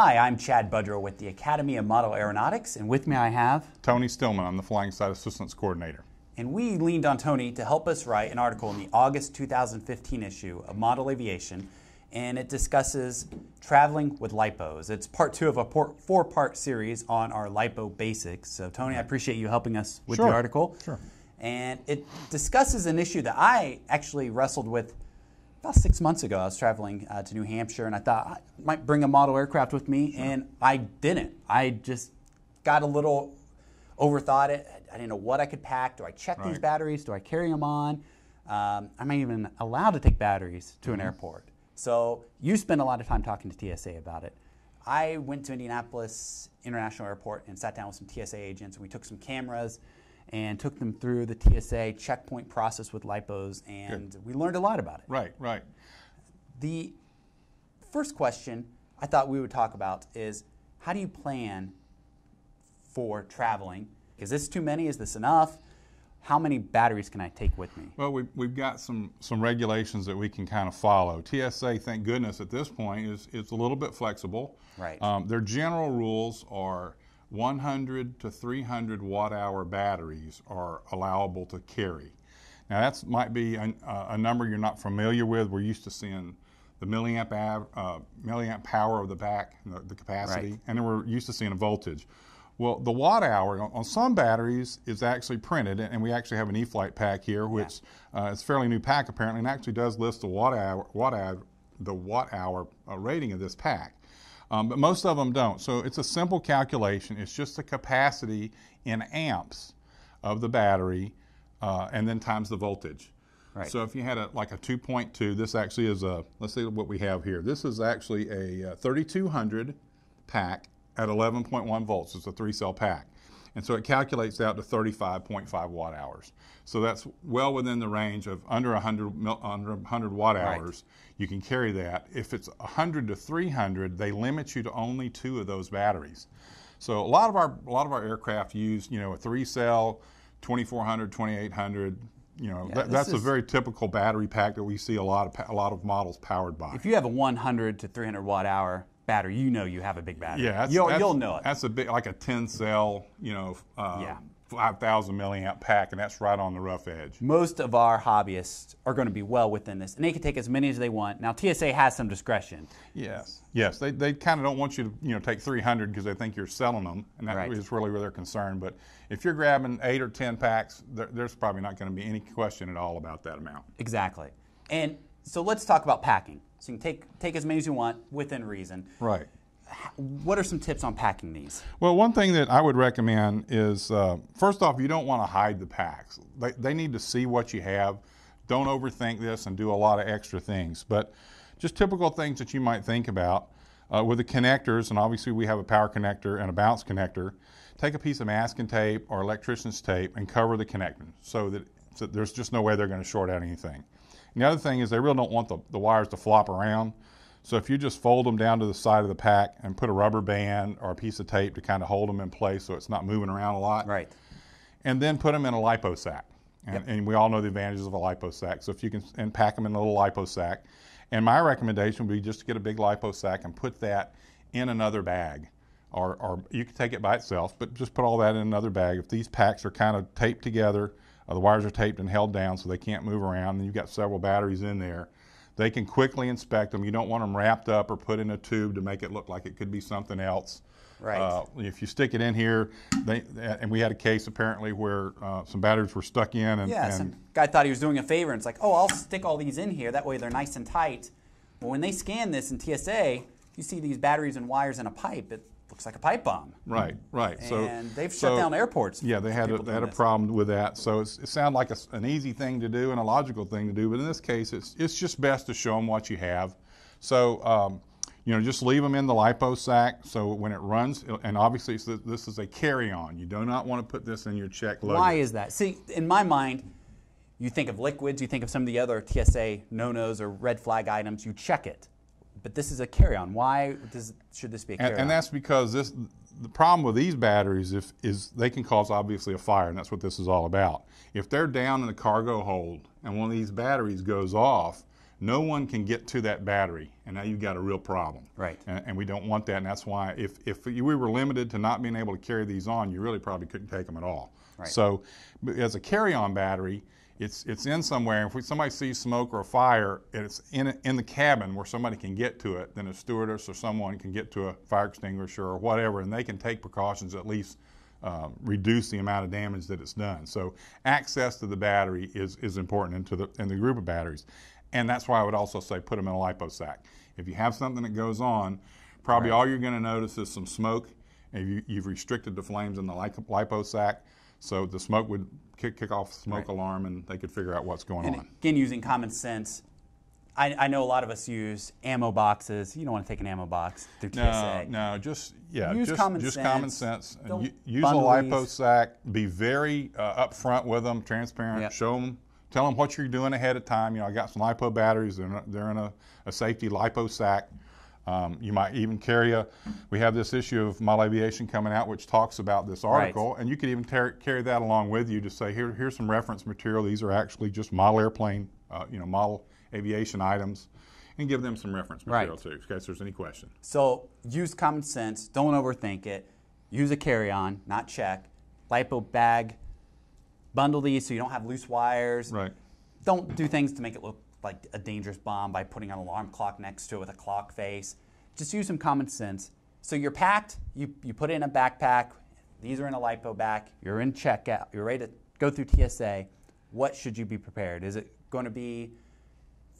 Hi, I'm Chad Budrow with the Academy of Model Aeronautics, and with me I have Tony Stillman. I'm the Flying Side Assistance Coordinator. And we leaned on Tony to help us write an article in the August 2015 issue of Model Aviation, and it discusses traveling with lipos. It's part two of a four part series on our lipo basics. So, Tony, I appreciate you helping us with sure. the article. Sure. And it discusses an issue that I actually wrestled with about six months ago, I was traveling uh, to New Hampshire and I thought I might bring a model aircraft with me, and I didn't. I just got a little overthought it. I didn't know what I could pack. Do I check right. these batteries? Do I carry them on? Um, I'm not even allowed to take batteries to mm-hmm. an airport. So you spend a lot of time talking to TSA about it. I went to Indianapolis International Airport and sat down with some TSA agents, and we took some cameras and took them through the TSA checkpoint process with lipos, and Good. we learned a lot about it. Right, right. The first question I thought we would talk about is how do you plan for traveling? Is this too many? Is this enough? How many batteries can I take with me? Well, we've, we've got some, some regulations that we can kind of follow. TSA, thank goodness, at this point is, is a little bit flexible. Right. Um, their general rules are 100 to 300 watt hour batteries are allowable to carry. Now that might be a, a, number you're not familiar with. We're used to seeing the milliamp, av, uh, milliamp power of the back, the, the capacity, right. and then we're used to seeing a voltage. Well, the watt hour on, on some batteries is actually printed, and we actually have an e-flight pack here, which yeah. uh, is a fairly new pack apparently, and actually does list the watt hour, watt hour the watt hour uh, rating of this pack. Um, but most of them don't. So it's a simple calculation. It's just the capacity in amps of the battery uh, and then times the voltage. Right. So if you had a, like a 2.2, this actually is a, let's see what we have here. This is actually a uh, 3200 pack at 11.1 volts. It's a three cell pack. And so it calculates out to 35.5 watt hours. So that's well within the range of under 100, under 100 watt hours. Right. You can carry that. If it's 100 to 300, they limit you to only two of those batteries. So a lot of our, a lot of our aircraft use, you know, a three cell, 2400, 2800, you know, yeah, that, that's is, a very typical battery pack that we see a lot of a lot of models powered by. If you have a 100 to 300 watt hour, battery, you know you have a big battery. Yeah, that's, you'll, that's, you'll know it. That's a big, like a 10 cell, you know, uh, yeah. 5,000 milliamp pack, and that's right on the rough edge. Most of our hobbyists are going to be well within this, and they can take as many as they want. Now, TSA has some discretion. Yes, yes. They, they kind of don't want you to you know take 300 because they think you're selling them, and that right. is really where they're concerned. But if you're grabbing eight or 10 packs, there, there's probably not going to be any question at all about that amount. Exactly. And so let's talk about packing. So you can take take as many as you want within reason. Right. What are some tips on packing these? Well, one thing that I would recommend is uh, first off, you don't want to hide the packs. They, they need to see what you have. Don't overthink this and do a lot of extra things. But just typical things that you might think about uh, with the connectors, and obviously we have a power connector and a bounce connector. Take a piece of masking tape or electrician's tape and cover the connector so that so there's just no way they're going to short out anything. And the other thing is they really don't want the, the wires to flop around. So if you just fold them down to the side of the pack and put a rubber band or a piece of tape to kind of hold them in place so it's not moving around a lot. Right. And then put them in a lipo sack. And, yep. and we all know the advantages of a lipo sack. So if you can, and pack them in a little lipo sack. And my recommendation would be just to get a big lipo sack and put that in another bag. Or, or you can take it by itself, but just put all that in another bag. If these packs are kind of taped together, uh, the wires are taped and held down so they can't move around, and you've got several batteries in there. They can quickly inspect them. You don't want them wrapped up or put in a tube to make it look like it could be something else. Right. Uh, if you stick it in here, they, and we had a case apparently where uh, some batteries were stuck in. And, yeah, and guy thought he was doing a favor, and it's like, oh, I'll stick all these in here. That way they're nice and tight. But when they scan this in TSA, you see these batteries and wires in a pipe. It, looks like a pipe bomb. Right, right. And so they've shut so, down airports. Yeah, they had a, they had this. a problem with that. So it sounded like a, an easy thing to do and a logical thing to do, but in this case, it's it's just best to show them what you have. So. Um, you know, just leave them in the lipo sack. so when it runs, and obviously this is a carry-on. You do not want to put this in your check luggage. Why is that? See, in my mind, you think of liquids, you think of some of the other TSA no-nos or red flag items, you check it but this is a carry-on. Why does, should this be a carry-on? And, and, that's because this, the problem with these batteries if, is they can cause obviously a fire, and that's what this is all about. If they're down in the cargo hold and one of these batteries goes off, no one can get to that battery, and now you've got a real problem. Right. And, and we don't want that, and that's why if, if we were limited to not being able to carry these on, you really probably couldn't take them at all. Right. So as a carry-on battery, it's, it's in somewhere. If we, somebody sees smoke or a fire, it's in, in the cabin where somebody can get to it, then a stewardess or someone can get to a fire extinguisher or whatever, and they can take precautions at least um, reduce the amount of damage that it's done. So access to the battery is, is important into the, in the group of batteries. And that's why I would also say put them in a lipo sack. If you have something that goes on, probably right. all you're going to notice is some smoke. If you, have restricted the flames in the lipo sack. So the smoke would kick, kick off smoke right. alarm and they could figure out what's going and on. Again, using common sense, I, I, know a lot of us use ammo boxes. You don't want to take an ammo box through TSA. No, no, just yeah, use just, common just sense. common sense. Don't use a lipo sack. Be very uh, upfront with them, transparent. Yep. Show them, tell them what you're doing ahead of time. You know, I got some lipo batteries. They're in a, they're in a, a safety liposac. Um, you might even carry a, we have this issue of model aviation coming out, which talks about this article, right. and you could even carry that along with you to say, here, here's some reference material. These are actually just model airplane, uh, you know, model aviation items, and give them some reference material right. too, in case there's any question. So use common sense. Don't overthink it. Use a carry-on, not check. Lipo bag. Bundle these so you don't have loose wires. Right. Don't do things to make it look like a dangerous bomb by putting an alarm clock next to it with a clock face. Just use some common sense. So you're packed, you, you put it in a backpack, these are in a lipo back, you're in checkout, you're ready to go through TSA. What should you be prepared? Is it going to be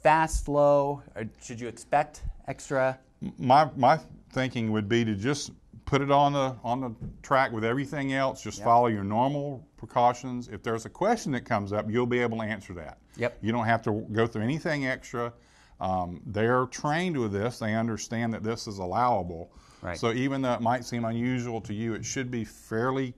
fast, slow, or should you expect extra? My, my thinking would be to just put it on the on the track with everything else. Just yep. follow your normal precautions. If there's a question that comes up, you'll be able to answer that. Yep. You don't have to go through anything extra. Um, they're trained with this. They understand that this is allowable. Right. So even though it might seem unusual to you, it should be fairly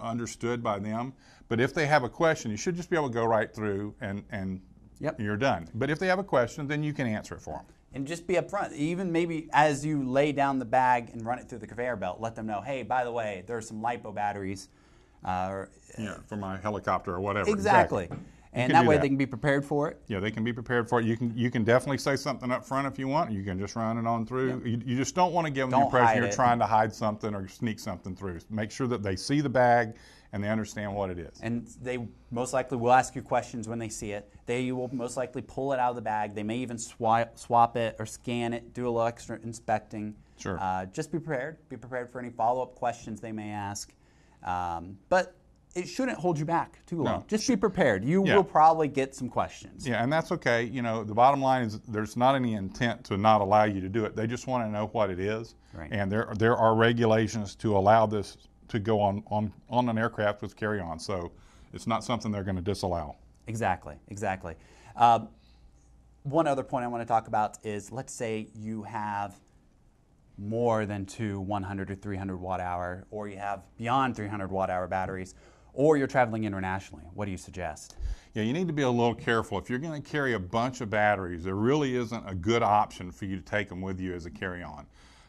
understood by them. But if they have a question, you should just be able to go right through and and Yep. You're done. But if they have a question, then you can answer it for them. And just be upfront. Even maybe as you lay down the bag and run it through the conveyor belt, let them know, hey, by the way, there are some LiPo batteries. Uh, yeah, for my helicopter or whatever. exactly. exactly and that way that. they can be prepared for it. Yeah, they can be prepared for it. You can you can definitely say something up front if you want. You can just run it on through. Yeah. You, you, just don't want to give them don't the impression you're trying to hide something or sneak something through. Make sure that they see the bag and they understand what it is. And they most likely will ask you questions when they see it. They will most likely pull it out of the bag. They may even swap, swap it or scan it, do a little extra inspecting. Sure. Uh, just be prepared. Be prepared for any follow up questions they may ask. Um, but it shouldn't hold you back too long. Just be prepared. You yeah. will probably get some questions. Yeah, and that's okay. You know, the bottom line is there's not any intent to not allow you to do it. They just want to know what it is. Right. And there there are regulations to allow this to go on on, on an aircraft with carry-on. So it's not something they're going to disallow. Exactly. Exactly. Uh, one other point I want to talk about is let's say you have more than two 100 or 300 watt hour, or you have beyond 300 watt hour batteries or you're traveling internationally. What do you suggest? Yeah, you need to be a little careful. If you're going to carry a bunch of batteries, there really isn't a good option for you to take them with you as a carry on.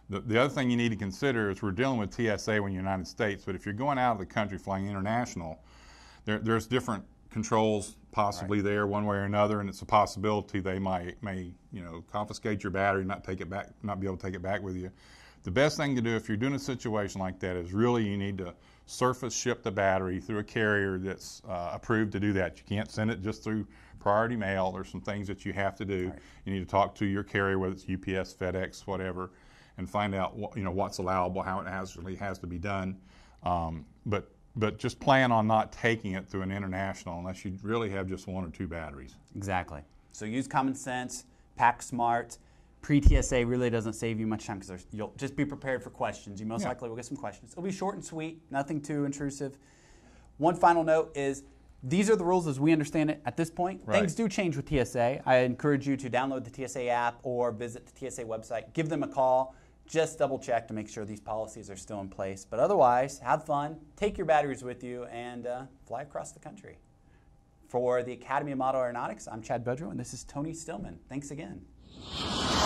The, the other thing you need to consider is we're dealing with TSA when you're in the United States, but if you're going out of the country flying international, there, there's different controls possibly right. there one way or another, and it's a possibility they might may you know confiscate your battery, not take it back, not be able to take it back with you. The best thing to do if you're doing a situation like that is really you need to surface ship the battery through a carrier that's uh, approved to do that. You can't send it just through priority mail. There's some things that you have to do. Right. You need to talk to your carrier, whether it's UPS, FedEx, whatever, and find out you know what's allowable, how it actually has to be done. Um, but but just plan on not taking it through an international unless you really have just one or two batteries. Exactly. So use common sense, pack smart, pre-TSA really doesn't save you much time because you'll just be prepared for questions. You most yeah. likely will get some questions. It'll be short and sweet, nothing too intrusive. One final note is these are the rules as we understand it at this point. Right. Things do change with TSA. I encourage you to download the TSA app or visit the TSA website. Give them a call. Just double check to make sure these policies are still in place. But otherwise, have fun, take your batteries with you, and uh, fly across the country. For the Academy of Model Aeronautics, I'm Chad Bedro, and this is Tony Stillman. Thanks again.